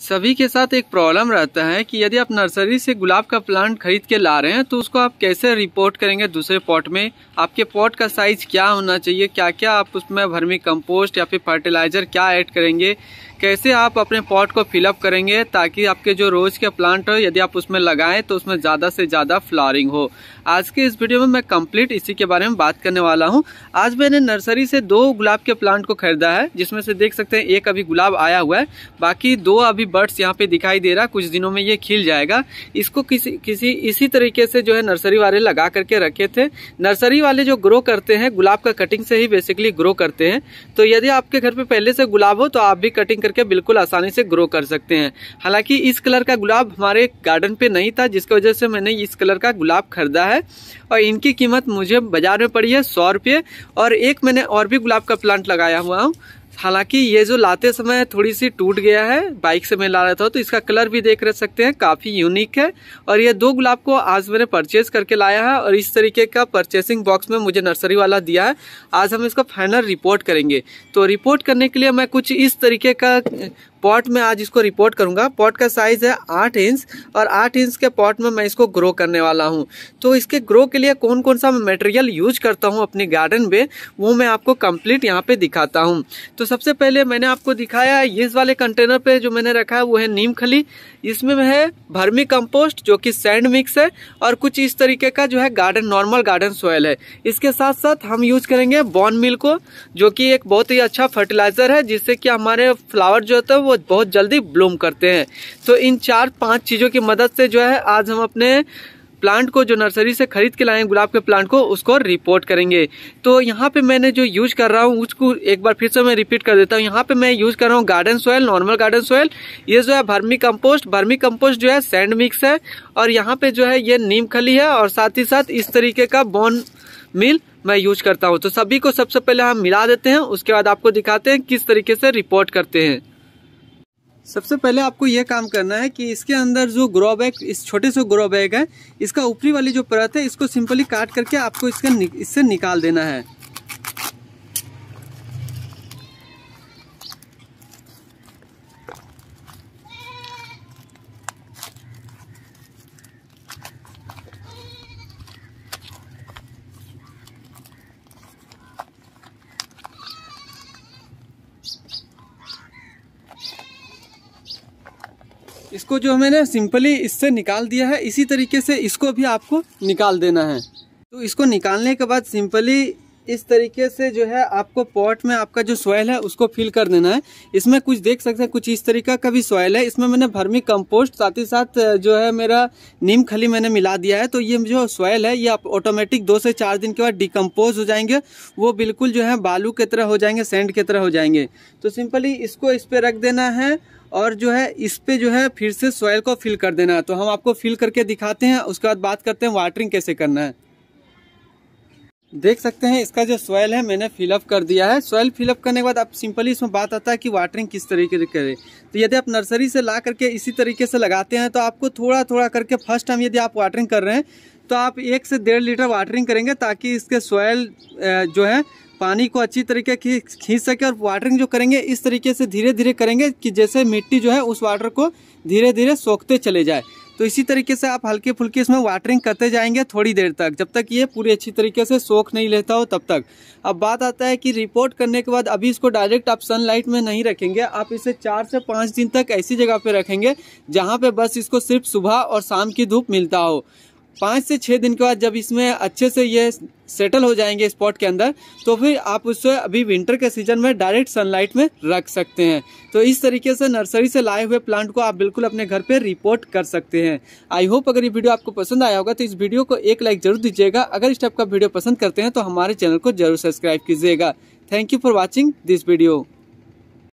सभी के साथ एक प्रॉब्लम रहता है कि यदि आप नर्सरी से गुलाब का प्लांट खरीद के ला रहे हैं तो उसको आप कैसे रिपोर्ट करेंगे दूसरे पॉट में आपके पॉट का साइज क्या होना चाहिए क्या क्या आप उसमें भरमी कंपोस्ट या फिर फर्टिलाइज़र क्या ऐड करेंगे कैसे आप अपने पॉट को फिलअप करेंगे ताकि आपके जो रोज़ के प्लांट हो यदि आप उसमें लगाएं तो उसमें ज़्यादा से ज़्यादा फ्लॉरिंग हो आज के इस वीडियो में मैं कंप्लीट इसी के बारे में बात करने वाला हूं आज मैंने नर्सरी से दो गुलाब के प्लांट को खरीदा है जिसमें से देख सकते हैं एक अभी गुलाब आया हुआ है बाकी दो अभी बर्ड्स यहाँ पे दिखाई दे रहा है कुछ दिनों में ये खिल जाएगा इसको किसी किसी इसी तरीके से जो है नर्सरी वाले लगा करके रखे थे नर्सरी वाले जो ग्रो करते हैं गुलाब का कटिंग से ही बेसिकली ग्रो करते हैं तो यदि आपके घर पर पहले से गुलाब हो तो आप भी कटिंग करके बिल्कुल आसानी से ग्रो कर सकते हैं हालांकि इस कलर का गुलाब हमारे गार्डन पे नहीं था जिसकी वजह से मैंने इस कलर का गुलाब खरीदा है और इनकी कीमत मुझे बाजार में पड़ी है सौ रुपये और एक मैंने और भी गुलाब का प्लांट लगाया हुआ हूँ हालांकि ये जो लाते समय थोड़ी सी टूट गया है बाइक से मैं ला रहा था तो इसका कलर भी देख रह सकते हैं काफ़ी यूनिक है और ये दो गुलाब को आज मैंने परचेज करके लाया है और इस तरीके का परचेसिंग बॉक्स में मुझे नर्सरी वाला दिया है आज हम इसका फाइनल रिपोर्ट करेंगे तो रिपोर्ट करने के लिए मैं कुछ इस तरीके का पॉट में आज इसको रिपोर्ट करूंगा पॉट का साइज़ है आठ इंच और आठ इंच के पॉट में मैं इसको ग्रो करने वाला हूँ तो इसके ग्रो के लिए कौन कौन सा मटेरियल यूज करता हूँ अपने गार्डन में वो मैं आपको कंप्लीट यहाँ पे दिखाता हूं तो सबसे पहले मैंने आपको दिखाया है इस वाले कंटेनर पे जो मैंने रखा है वो है नीम खली इसमें है भर्मी कम्पोस्ट जो की सैंड मिक्स है और कुछ इस तरीके का जो है गार्डन नॉर्मल गार्डन सोयल है इसके साथ साथ हम यूज करेंगे बॉन मिल को जो की एक बहुत ही अच्छा फर्टिलाइजर है जिससे कि हमारे फ्लावर जो होता है वो वो बहुत जल्दी ब्लूम करते हैं तो इन चार पांच चीज़ों की मदद से जो है आज हम अपने प्लांट को जो नर्सरी से खरीद के लाए गुलाब के प्लांट को उसको रिपोर्ट करेंगे तो यहाँ पे मैंने जो यूज कर रहा हूँ उसको एक बार फिर से मैं रिपीट कर देता हूँ यहाँ पे मैं यूज कर रहा हूँ garden soil normal garden soil ये जो है भर्मी कंपोस्ट भर्मी कंपोस्ट जो है सैंड मिक्स है और यहाँ पे जो है ये नीम खली है और साथ ही साथ इस तरीके का बॉन मिल मैं यूज करता हूँ तो सभी को सबसे पहले हम मिला देते हैं उसके बाद आपको दिखाते हैं किस तरीके से रिपोर्ट करते हैं सबसे पहले आपको यह काम करना है कि इसके अंदर जो ग्रो बैग इस छोटे से ग्रो बैग है इसका ऊपरी वाली जो परत है इसको सिंपली काट करके आपको इसका इससे निकाल देना है इसको जो मैंने सिंपली इससे निकाल दिया है इसी तरीके से इसको भी आपको निकाल देना है तो इसको निकालने के बाद सिंपली इस तरीके से जो है आपको पॉट में आपका जो सॉयल है उसको फिल कर देना है इसमें कुछ देख सकते हैं कुछ इस तरीका का भी सॉयल है इसमें मैंने भर्मी कंपोस्ट साथ ही साथ जो है मेरा नीम खली मैंने मिला दिया है तो ये जो सॉयल है ये आप ऑटोमेटिक दो से चार दिन के बाद डिकम्पोज हो जाएंगे वो बिल्कुल जो है बालू की तरह हो जाएंगे सेंड की तरह हो जाएंगे तो सिंपली इसको इस पर रख देना है और जो है इस पे जो है फिर से सॉयल को फिल कर देना है तो हम आपको फिल करके दिखाते हैं उसके बाद बात करते हैं वाटरिंग कैसे करना है देख सकते हैं इसका जो सॉयल है मैंने फिलअप कर दिया है सॉयल फिलअप करने के बाद अब सिंपली इसमें बात आता है कि वाटरिंग किस तरीके से करें तो यदि आप नर्सरी से ला करके इसी तरीके से लगाते हैं तो आपको थोड़ा थोड़ा करके फर्स्ट टाइम यदि आप वाटरिंग कर रहे हैं तो आप एक से डेढ़ लीटर वाटरिंग करेंगे ताकि इसके सॉयल जो है पानी को अच्छी तरीके खींच सके और वाटरिंग जो करेंगे इस तरीके से धीरे धीरे करेंगे कि जैसे मिट्टी जो है उस वाटर को धीरे धीरे सोखते चले जाए तो इसी तरीके से आप हल्के फुल्के इसमें वाटरिंग करते जाएंगे थोड़ी देर तक जब तक ये पूरी अच्छी तरीके से सोख नहीं लेता हो तब तक अब बात आता है कि रिपोर्ट करने के बाद अभी इसको डायरेक्ट आप सनलाइट में नहीं रखेंगे आप इसे चार से पाँच दिन तक ऐसी जगह पर रखेंगे जहाँ पर बस इसको सिर्फ सुबह और शाम की धूप मिलता हो पाँच से छः दिन के बाद जब इसमें अच्छे से ये सेटल हो जाएंगे स्पॉट के अंदर तो फिर आप उससे अभी विंटर के सीजन में डायरेक्ट सनलाइट में रख सकते हैं तो इस तरीके से नर्सरी से लाए हुए प्लांट को आप बिल्कुल अपने घर पे रिपोर्ट कर सकते हैं आई होप अगर ये वीडियो आपको पसंद आया होगा तो इस वीडियो को एक लाइक जरूर दीजिएगा अगर इस टाइप का वीडियो पसंद करते हैं तो हमारे चैनल को जरूर सब्सक्राइब कीजिएगा thank you for watching this video